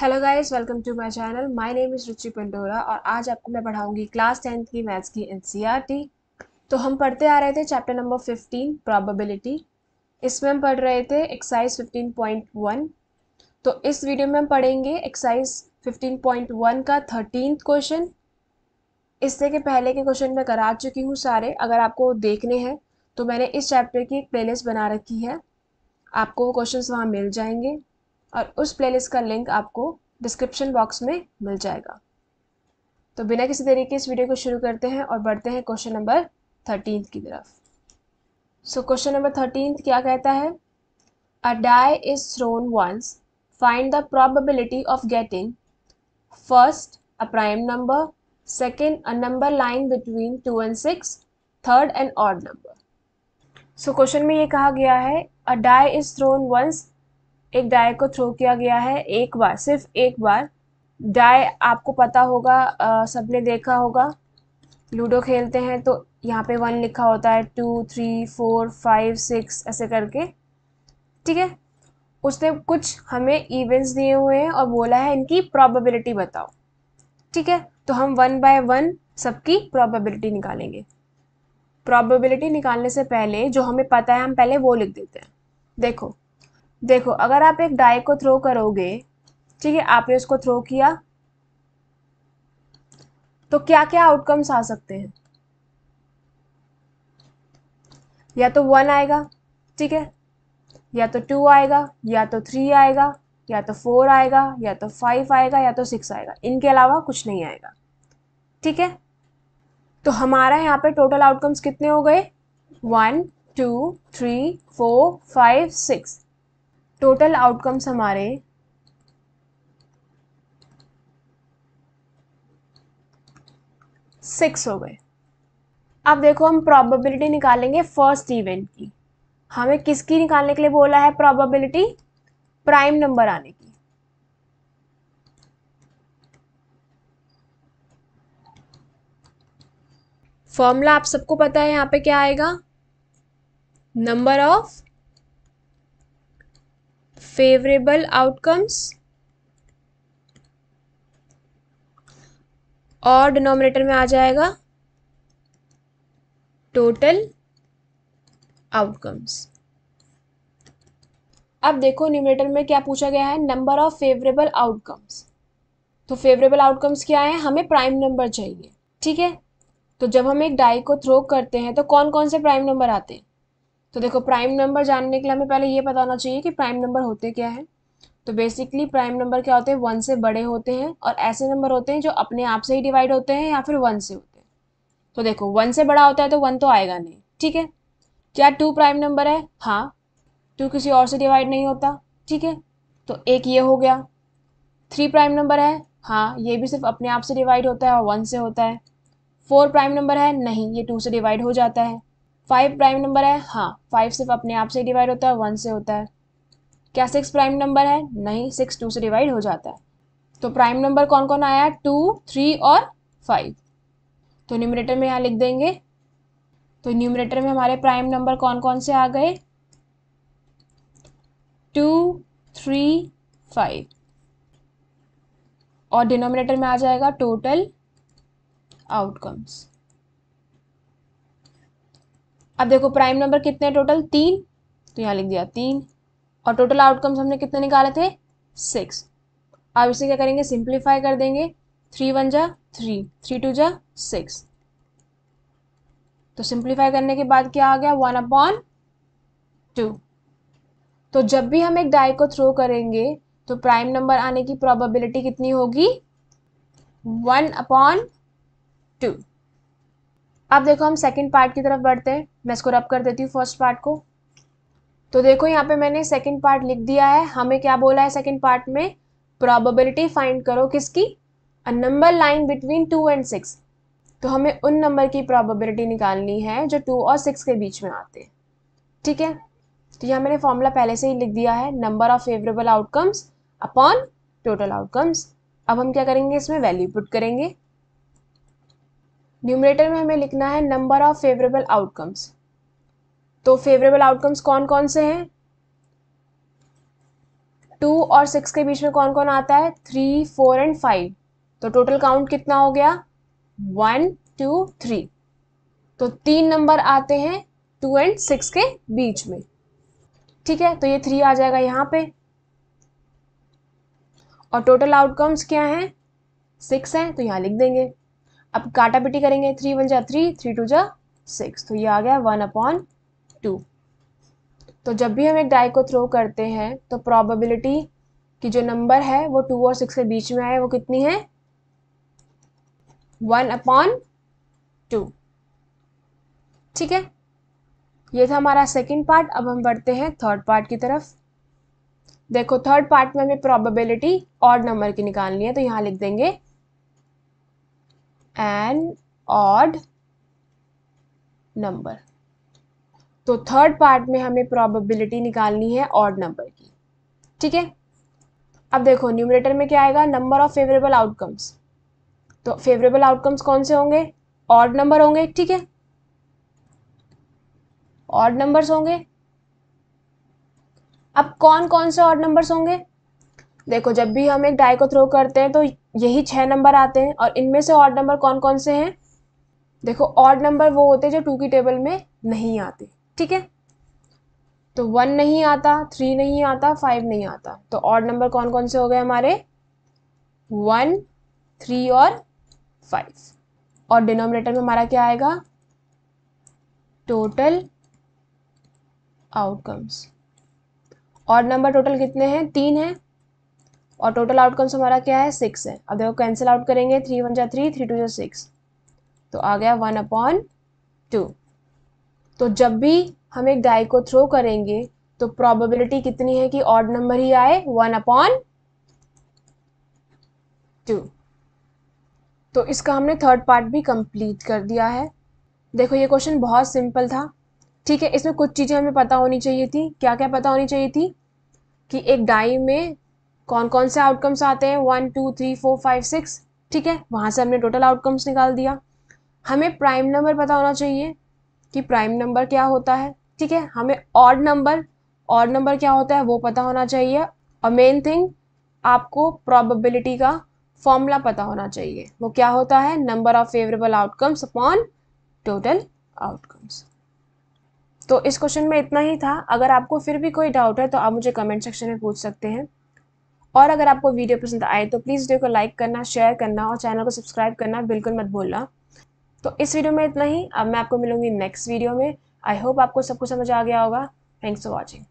hello guys welcome to my channel my name is Ruchi Pandora और आज आपको मैं पढ़ाऊंगी क्लास टेंथ की मैथ्स की एनसीईआरटी e तो हम पढ़ते आ रहे थे चैप्टर नंबर फिफ्टीन प्रोबेबिलिटी इसमें हम पढ़ रहे थे एक्साइज फिफ्टीन पॉइंट वन तो इस वीडियो में हम पढ़ेंगे एक्साइज फिफ्टीन पॉइंट वन का थर्टीन क्वेश्चन इससे के पहले के क्वेश्चन मैं करा चुकी हूँ सारे अगर आपको देखने हैं तो मैंने इस चैप्टर की एक प्ले बना रखी है आपको वो क्वेश्चन वहाँ मिल जाएंगे और उस प्लेलिस्ट का लिंक आपको डिस्क्रिप्शन बॉक्स में मिल जाएगा तो बिना किसी तरीके इस वीडियो को शुरू करते हैं और बढ़ते हैं क्वेश्चन नंबर थर्टीन की तरफ सो क्वेश्चन नंबर थर्टीन क्या कहता है a die is thrown once find the probability of getting first a prime number second a number lying between two and six third and odd number so question में ये कहा गया है a die is thrown once एक die को throw किया गया है एक बार सिर्फ एक बार डाय आपको पता होगा सबने देखा होगा लूडो खेलते हैं तो यहाँ पे वन लिखा होता है two three four five six ऐसे करके ठीक है उसने कुछ हमें इवेंट्स दिए हुए हैं और बोला है इनकी प्रॉबिलिटी बताओ ठीक है तो हम वन बाय वन सबकी प्रॉबिलिटी निकालेंगे प्रॉबिलिटी निकालने से पहले जो हमें पता है हम पहले वो लिख देते हैं देखो देखो अगर आप एक डाई को थ्रो करोगे ठीक है आपने उसको थ्रो किया तो क्या क्या आउटकम्स आ सकते हैं या तो वन आएगा ठीक है या तो टू आएगा या तो थ्री आएगा या तो फोर आएगा या तो फाइव आएगा या तो सिक्स आएगा इनके अलावा कुछ नहीं आएगा ठीक है तो हमारा यहाँ पे टोटल आउटकम्स कितने हो गए one two three four five six total outcomes हमारे सिक्स हो गए अब देखो हम प्रोबेबिलिटी निकालेंगे फर्स्ट इवेंट की हमें किसकी निकालने के लिए बोला है प्रोबेबिलिटी प्राइम नंबर आने की फॉर्मूला आप सबको पता है यहाँ पे क्या आएगा नंबर ऑफ favorable outcomes और डिनोमिनेटर में आ जाएगा टोटल आउटकम्स अब देखो न्यूमिनेटर में क्या पूछा गया है नंबर ऑफ फेवरेबल आउटकम्स तो फेवरेबल आउटकम्स क्या है हमें प्राइम नंबर चाहिए ठीक है तो जब हम एक डाई को थ्रो करते हैं तो कौन कौन से प्राइम नंबर आते हैं तो देखो प्राइम नंबर जानने के लिए हमें पहले ये पता होना चाहिए कि प्राइम नंबर होते क्या है तो बेसिकली प्राइम नंबर क्या होते हैं वन से बड़े होते हैं और ऐसे नंबर होते हैं जो अपने आप से ही डिवाइड होते हैं या फिर वन से होते हैं तो देखो वन से बड़ा होता है तो वन तो आएगा नहीं ठीक है क्या टू प्राइम नंबर है हाँ टू किसी और से डिवाइड नहीं होता ठीक है तो एक ये हो गया थ्री प्राइम नंबर है हाँ ये भी सिर्फ अपने आप से डिवाइड होता है और वन से होता है फोर प्राइम नंबर है नहीं ये टू से डिवाइड हो जाता है फाइव प्राइम नंबर है हाँ फाइव सिर्फ अपने आप से डिवाइड होता है वन से होता है क्या सिक्स प्राइम नंबर है नहीं सिक्स टू से डिवाइड हो जाता है तो प्राइम नंबर कौन कौन आया टू थ्री और फाइव तो न्यूमरेटर में यहाँ लिख देंगे तो न्यूमरेटर में हमारे प्राइम नंबर कौन कौन से आ गए टू थ्री फाइव और डिनोमिनेटर में आ जाएगा टोटल आउटकम्स अब देखो प्राइम नंबर कितने टोटल तीन तो यहाँ लिख दिया तीन और टोटल आउटकम्स हमने कितने निकाले थे सिक्स अब इसे क्या करेंगे सिंप्लीफाई कर देंगे थ्री वन जा थ्री थ्री टू जा सिक्स तो सिंप्लीफाई करने के बाद क्या आ गया वन अपॉन टू तो जब भी हम एक डाई को थ्रो करेंगे तो प्राइम नंबर आने की प्रोबेबिलिटी कितनी होगी वन अपॉन टू अब देखो हम सेकेंड पार्ट की तरफ बढ़ते हैं मैं इसको रब कर देती हूँ फर्स्ट पार्ट को तो देखो यहाँ पे मैंने सेकेंड पार्ट लिख दिया है हमें क्या बोला है सेकेंड पार्ट में प्रॉबिलिटी फाइंड करो किसकी a number lying between two and six तो हमें उन नंबर की प्रॉबिलिटी निकालनी है जो टू और सिक्स के बीच में आते हैं ठीक है तो यहाँ मैंने फॉर्मूला पहले से ही लिख दिया है number of favourable outcomes upon total outcomes अब हम क्या करेंगे इसमें वैल्यू पुट करेंगे न्यूमरेटर में हमें लिखना है नंबर ऑफ फेवरेबल आउटकम्स तो फेवरेबल आउटकम्स कौन कौन से हैं टू और सिक्स के बीच में कौन कौन आता है थ्री फोर एंड फाइव तो टोटल काउंट कितना हो गया वन टू थ्री तो तीन नंबर आते हैं टू एंड सिक्स के बीच में ठीक है तो ये थ्री आ जाएगा यहाँ पे और टोटल आउटकम्स क्या हैं सिक्स हैं तो यहाँ लिख देंगे अब काटा पिटी करेंगे थ्री वन जा थ्री थ्री टू जा सिक्स तो ये आ गया वन अपॉन टू तो जब भी हम एक डाई को थ्रो करते हैं तो प्रॉबेबिलिटी कि जो नंबर है वो टू और सिक्स के बीच में आए वो कितनी है वन अपॉन टू ठीक है ये था हमारा सेकेंड पार्ट अब हम बढ़ते हैं थर्ड पार्ट की तरफ देखो थर्ड पार्ट में हमें प्रॉबिलिटी और नंबर की निकालनी है तो यहाँ लिख देंगे एन ऑड नंबर तो थर्ड पार्ट में हमें प्रोबेबिलिटी निकालनी है ऑड नंबर की ठीक है अब देखो न्यूमरेटर में क्या आएगा नंबर ऑफ फेवरेबल आउटकम्स तो फेवरेबल आउटकम्स कौन से होंगे ऑड नंबर होंगे ठीक है ऑड नंबर्स होंगे अब कौन कौन से ऑड नंबर्स होंगे देखो जब भी हम एक डाई को थ्रो करते हैं तो यही छः नंबर आते हैं और इनमें से ऑड नंबर कौन कौन से हैं देखो ऑड नंबर वो होते हैं जो टू की टेबल में नहीं आते ठीक है तो वन नहीं आता थ्री नहीं आता फाइव नहीं आता तो ऑड नंबर कौन कौन से हो गए हमारे वन थ्री और फाइव और डिनोमिनेटर में हमारा क्या आएगा total outcomes odd number total कितने हैं तीन हैं और टोटल आउटकम्स हमारा क्या है सिक्स है अब देखो कैंसिल आउट करेंगे थ्री वन जा थ्री थ्री टू जो सिक्स तो आ गया वन अपॉन टू तो जब भी हम एक डाई को थ्रो करेंगे तो प्रोबेबिलिटी कितनी है कि ऑड नंबर ही आए वन अपॉन टू तो इसका हमने थर्ड पार्ट भी कंप्लीट कर दिया है देखो ये क्वेश्चन बहुत सिंपल था ठीक है इसमें कुछ चीज़ें हमें पता होनी चाहिए थी क्या क्या पता होनी चाहिए थी कि एक डाई में कौन कौन से आउटकम्स आते हैं one two three four five six ठीक है वहाँ से हमने टोटल आउटकम्स निकाल दिया हमें प्राइम नंबर पता होना चाहिए कि प्राइम नंबर क्या होता है ठीक है हमें ऑड नंबर ऑड नंबर क्या होता है वो पता होना चाहिए और मेन थिंग आपको प्रॉबिलिटी का फॉर्मूला पता होना चाहिए वो क्या होता है number of favourable outcomes upon total outcomes तो इस क्वेश्चन में इतना ही था अगर आपको फिर भी कोई डाउट है तो आप मुझे कमेंट सेक्शन में पूछ सकते हैं और अगर आपको वीडियो पसंद आए तो प्लीज़ वीडियो को लाइक करना शेयर करना और चैनल को सब्सक्राइब करना बिल्कुल मत भूलना तो इस वीडियो में इतना ही अब मैं आपको मिलूंगी नेक्स्ट वीडियो में आई होप आपको सब कुछ समझ आ गया होगा थैंक्स फॉर वॉचिंग